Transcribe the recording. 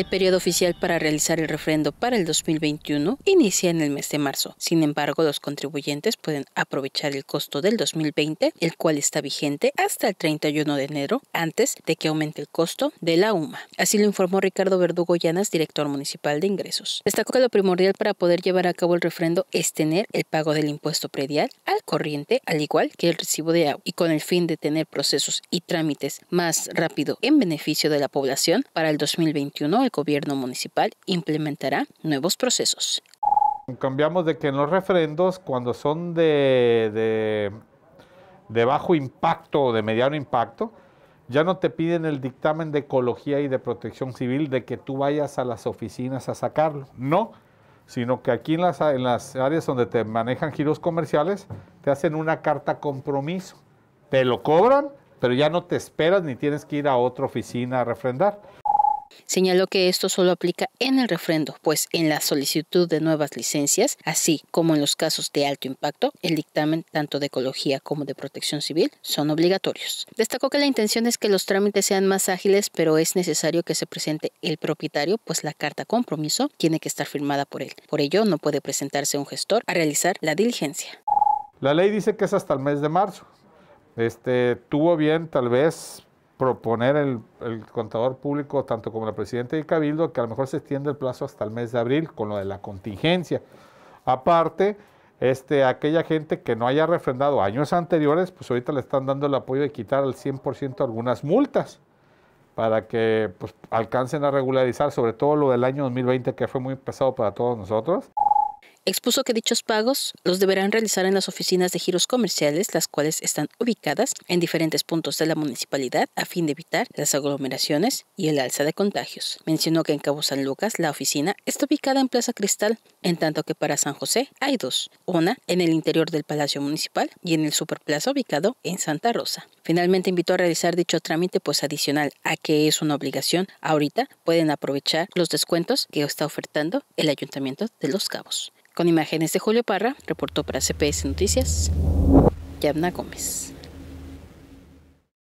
El periodo oficial para realizar el refrendo para el 2021 inicia en el mes de marzo. Sin embargo, los contribuyentes pueden aprovechar el costo del 2020, el cual está vigente hasta el 31 de enero, antes de que aumente el costo de la UMA. Así lo informó Ricardo Verdugo Llanas, director municipal de ingresos. Destacó que lo primordial para poder llevar a cabo el refrendo es tener el pago del impuesto predial al corriente, al igual que el recibo de agua, y con el fin de tener procesos y trámites más rápido en beneficio de la población, para el 2021 gobierno municipal implementará nuevos procesos. Cambiamos de que en los referendos, cuando son de, bajo impacto o de mediano impacto, ya no te piden el dictamen de ecología y de protección civil de que tú vayas a las oficinas a sacarlo. No, sino que aquí en las, en las áreas donde te manejan giros comerciales, te hacen una carta compromiso. Te lo cobran, pero ya no te esperas ni tienes que ir a otra oficina a refrendar. Señaló que esto solo aplica en el refrendo, pues en la solicitud de nuevas licencias, así como en los casos de alto impacto, el dictamen tanto de ecología como de protección civil son obligatorios. Destacó que la intención es que los trámites sean más ágiles, pero es necesario que se presente el propietario, pues la carta compromiso tiene que estar firmada por él. Por ello, no puede presentarse un gestor a realizar la diligencia. La ley dice que es hasta el mes de marzo. Este, tuvo bien tal vez proponer el, contador público, tanto como la presidenta del Cabildo, que a lo mejor se extiende el plazo hasta el mes de abril con lo de la contingencia. Aparte, este, aquella gente que no haya refrendado años anteriores, pues ahorita le están dando el apoyo de quitar al 100% algunas multas para que pues, alcancen a regularizar, sobre todo lo del año 2020 que fue muy pesado para todos nosotros. Expuso que dichos pagos los deberán realizar en las oficinas de giros comerciales, las cuales están ubicadas en diferentes puntos de la municipalidad a fin de evitar las aglomeraciones y el alza de contagios. Mencionó que en Cabo San Lucas la oficina está ubicada en Plaza Cristal, en tanto que para San José hay dos, una en el interior del Palacio Municipal y en el Superplaza ubicado en Santa Rosa. Finalmente invitó a realizar dicho trámite, pues adicional a que es una obligación, ahorita pueden aprovechar los descuentos que está ofertando el Ayuntamiento de Los Cabos. Con imágenes de Julio Parra, reportó para CPS Noticias, Yamna Gómez.